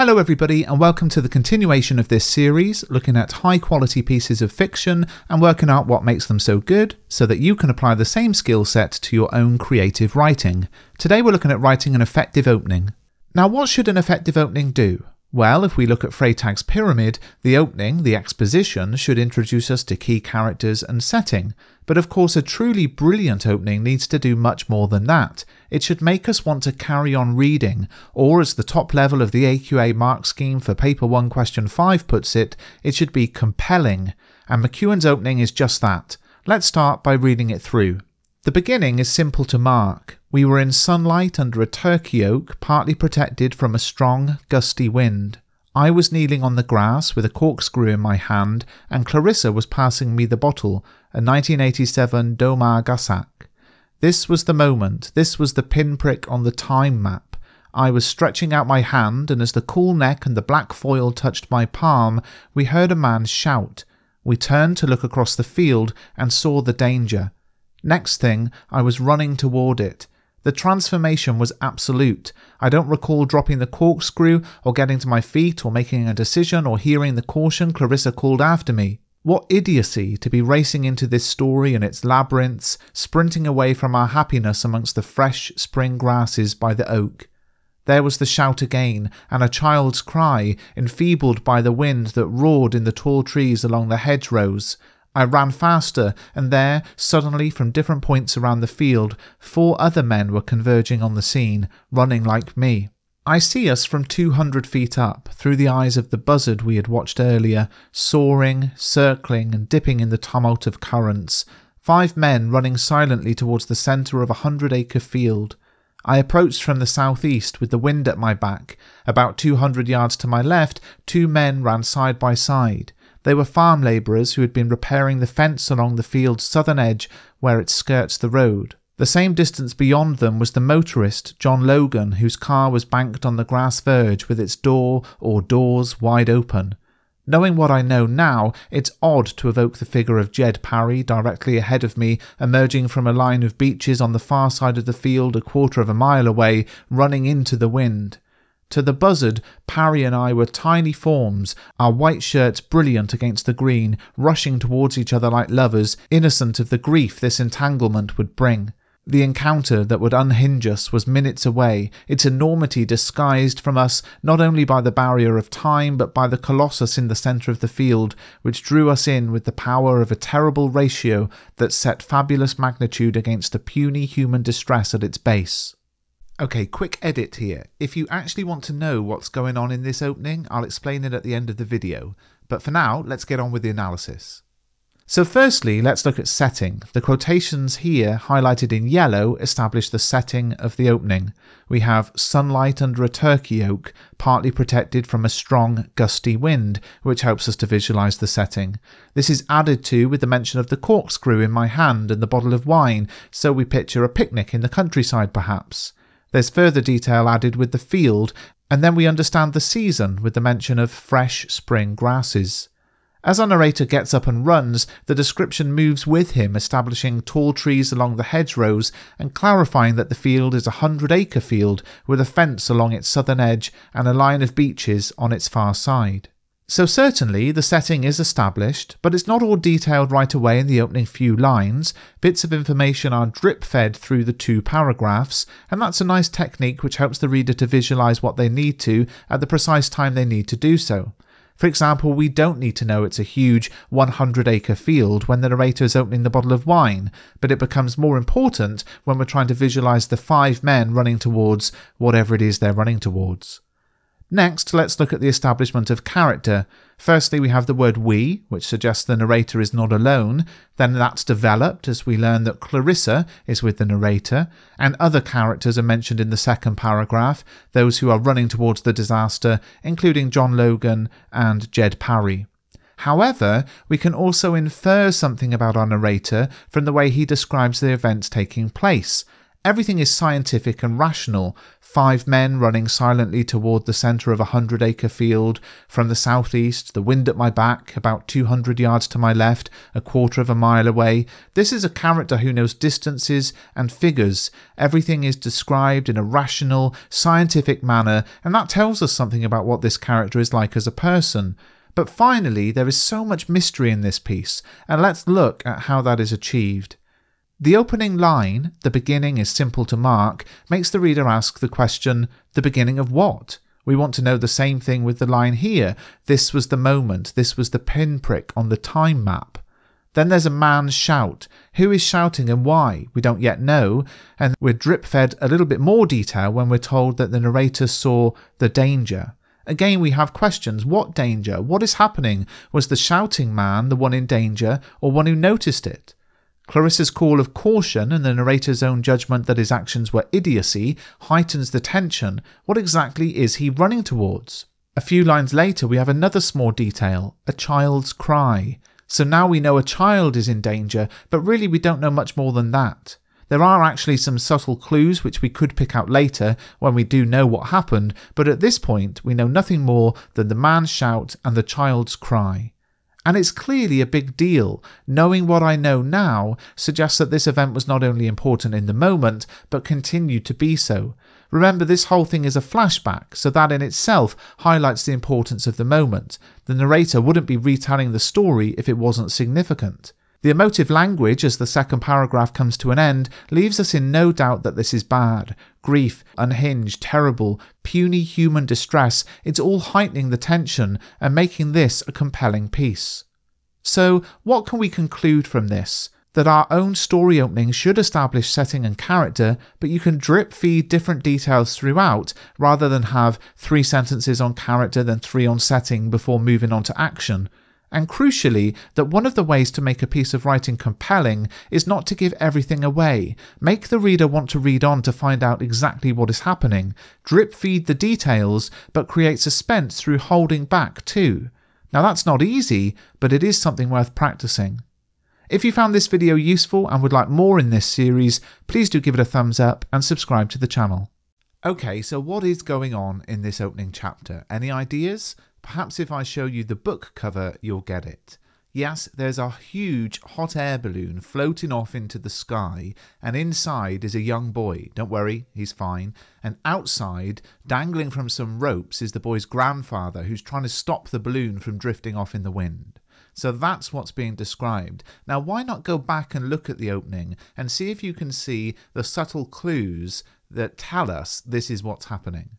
Hello, everybody, and welcome to the continuation of this series, looking at high quality pieces of fiction and working out what makes them so good so that you can apply the same skill set to your own creative writing. Today, we're looking at writing an effective opening. Now, what should an effective opening do? Well, if we look at Freytag's pyramid, the opening, the exposition, should introduce us to key characters and setting. But of course, a truly brilliant opening needs to do much more than that. It should make us want to carry on reading, or as the top level of the AQA mark scheme for Paper 1 Question 5 puts it, it should be compelling. And McEwen's opening is just that. Let's start by reading it through. The beginning is simple to mark. We were in sunlight under a turkey oak, partly protected from a strong, gusty wind. I was kneeling on the grass with a corkscrew in my hand, and Clarissa was passing me the bottle, a 1987 Domar Gassac. This was the moment, this was the pinprick on the time map. I was stretching out my hand, and as the cool neck and the black foil touched my palm, we heard a man shout. We turned to look across the field and saw the danger. Next thing, I was running toward it. The transformation was absolute. I don't recall dropping the corkscrew or getting to my feet or making a decision or hearing the caution Clarissa called after me. What idiocy to be racing into this story and its labyrinths, sprinting away from our happiness amongst the fresh spring grasses by the oak. There was the shout again, and a child's cry, enfeebled by the wind that roared in the tall trees along the hedgerows. I ran faster, and there, suddenly from different points around the field, four other men were converging on the scene, running like me. I see us from 200 feet up, through the eyes of the buzzard we had watched earlier, soaring, circling, and dipping in the tumult of currents. Five men running silently towards the centre of a hundred acre field. I approached from the southeast with the wind at my back. About 200 yards to my left, two men ran side by side. They were farm labourers who had been repairing the fence along the field's southern edge where it skirts the road. The same distance beyond them was the motorist, John Logan, whose car was banked on the grass verge with its door or doors wide open. Knowing what I know now, it's odd to evoke the figure of Jed Parry directly ahead of me, emerging from a line of beeches on the far side of the field a quarter of a mile away, running into the wind. To the buzzard, Parry and I were tiny forms, our white shirts brilliant against the green, rushing towards each other like lovers, innocent of the grief this entanglement would bring. The encounter that would unhinge us was minutes away, its enormity disguised from us not only by the barrier of time, but by the colossus in the centre of the field, which drew us in with the power of a terrible ratio that set fabulous magnitude against the puny human distress at its base. Okay, quick edit here. If you actually want to know what's going on in this opening, I'll explain it at the end of the video. But for now, let's get on with the analysis. So firstly, let's look at setting. The quotations here, highlighted in yellow, establish the setting of the opening. We have sunlight under a turkey oak, partly protected from a strong gusty wind, which helps us to visualise the setting. This is added to with the mention of the corkscrew in my hand and the bottle of wine, so we picture a picnic in the countryside perhaps. There's further detail added with the field, and then we understand the season with the mention of fresh spring grasses. As our narrator gets up and runs, the description moves with him, establishing tall trees along the hedgerows and clarifying that the field is a hundred acre field with a fence along its southern edge and a line of beeches on its far side. So certainly the setting is established, but it's not all detailed right away in the opening few lines. Bits of information are drip fed through the two paragraphs, and that's a nice technique which helps the reader to visualize what they need to at the precise time they need to do so. For example, we don't need to know it's a huge 100 acre field when the narrator is opening the bottle of wine, but it becomes more important when we're trying to visualize the five men running towards whatever it is they're running towards. Next, let's look at the establishment of character. Firstly, we have the word we, which suggests the narrator is not alone. Then that's developed as we learn that Clarissa is with the narrator, and other characters are mentioned in the second paragraph, those who are running towards the disaster, including John Logan and Jed Parry. However, we can also infer something about our narrator from the way he describes the events taking place. Everything is scientific and rational. Five men running silently toward the centre of a hundred acre field from the southeast, the wind at my back, about 200 yards to my left, a quarter of a mile away. This is a character who knows distances and figures. Everything is described in a rational, scientific manner, and that tells us something about what this character is like as a person. But finally, there is so much mystery in this piece, and let's look at how that is achieved. The opening line, the beginning is simple to mark, makes the reader ask the question, the beginning of what? We want to know the same thing with the line here. This was the moment, this was the pinprick on the time map. Then there's a man's shout. Who is shouting and why? We don't yet know, and we're drip fed a little bit more detail when we're told that the narrator saw the danger. Again, we have questions. What danger? What is happening? Was the shouting man the one in danger or one who noticed it? Clarissa's call of caution and the narrator's own judgment that his actions were idiocy heightens the tension. What exactly is he running towards? A few lines later, we have another small detail a child's cry. So now we know a child is in danger, but really we don't know much more than that. There are actually some subtle clues which we could pick out later when we do know what happened, but at this point we know nothing more than the man's shout and the child's cry and it's clearly a big deal. Knowing what I know now suggests that this event was not only important in the moment, but continued to be so. Remember, this whole thing is a flashback, so that in itself highlights the importance of the moment. The narrator wouldn't be retelling the story if it wasn't significant. The emotive language, as the second paragraph comes to an end, leaves us in no doubt that this is bad. Grief, unhinged, terrible, puny human distress, it's all heightening the tension and making this a compelling piece. So, what can we conclude from this? That our own story opening should establish setting and character, but you can drip feed different details throughout rather than have three sentences on character, then three on setting before moving on to action. And crucially, that one of the ways to make a piece of writing compelling is not to give everything away. Make the reader want to read on to find out exactly what is happening, drip feed the details, but create suspense through holding back too. Now that's not easy, but it is something worth practicing. If you found this video useful and would like more in this series, please do give it a thumbs up and subscribe to the channel. Okay, so what is going on in this opening chapter? Any ideas? Perhaps if I show you the book cover, you'll get it. Yes, there's a huge hot air balloon floating off into the sky, and inside is a young boy. Don't worry, he's fine. And outside, dangling from some ropes, is the boy's grandfather who's trying to stop the balloon from drifting off in the wind. So that's what's being described. Now, why not go back and look at the opening and see if you can see the subtle clues that tell us this is what's happening?